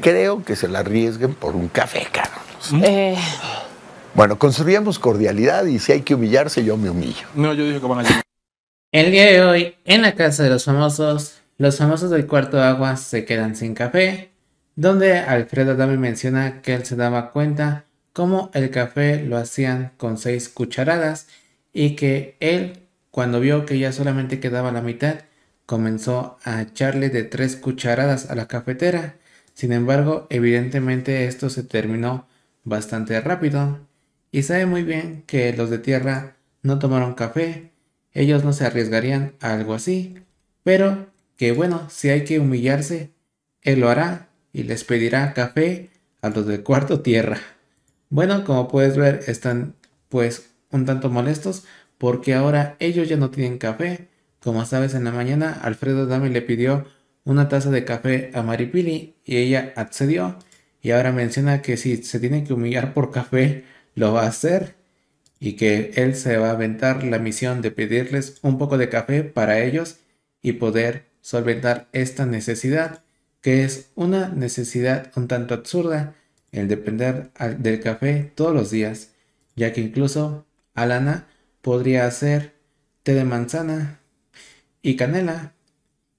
Creo que se la arriesguen por un café, Carlos. Mm. Eh. Bueno, construíamos cordialidad y si hay que humillarse, yo me humillo. No, yo dije que van a El día de hoy, en la casa de los famosos, los famosos del cuarto agua se quedan sin café, donde Alfredo también menciona que él se daba cuenta cómo el café lo hacían con seis cucharadas y que él, cuando vio que ya solamente quedaba la mitad, comenzó a echarle de tres cucharadas a la cafetera sin embargo, evidentemente esto se terminó bastante rápido y sabe muy bien que los de tierra no tomaron café, ellos no se arriesgarían a algo así, pero que bueno, si hay que humillarse, él lo hará y les pedirá café a los de cuarto tierra. Bueno, como puedes ver, están pues un tanto molestos porque ahora ellos ya no tienen café. Como sabes, en la mañana Alfredo Dami le pidió una taza de café a Maripili y ella accedió y ahora menciona que si se tiene que humillar por café, lo va a hacer y que él se va a aventar la misión de pedirles un poco de café para ellos y poder solventar esta necesidad, que es una necesidad un tanto absurda, el depender del café todos los días, ya que incluso Alana podría hacer té de manzana y canela,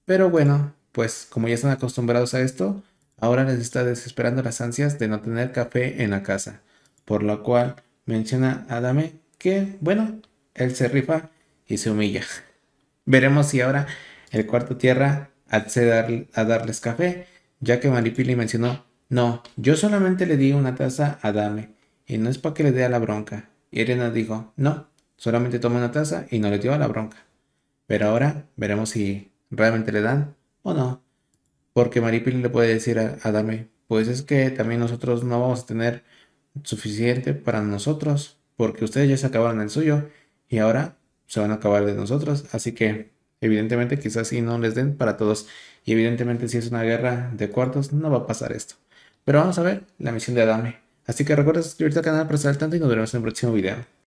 pero bueno, pues como ya están acostumbrados a esto, ahora les está desesperando las ansias de no tener café en la casa, por lo cual menciona a Adame que, bueno, él se rifa y se humilla. Veremos si ahora el cuarto tierra accede a darles café, ya que Maripili mencionó, no, yo solamente le di una taza a Dame, y no es para que le dé a la bronca. Y Elena dijo, no, solamente toma una taza y no le dio a la bronca. Pero ahora veremos si realmente le dan ¿O no? Porque Maripil le puede decir a, Adame, pues es que también nosotros no vamos a tener suficiente para nosotros, porque ustedes ya se acabaron el suyo y ahora se van a acabar de nosotros. Así que, evidentemente, quizás si no les den para todos. Y evidentemente, si es una guerra de cuartos, no va a pasar esto. Pero vamos a ver la misión de Adame. Así que recuerda suscribirte al canal para estar al tanto y nos vemos en el próximo video.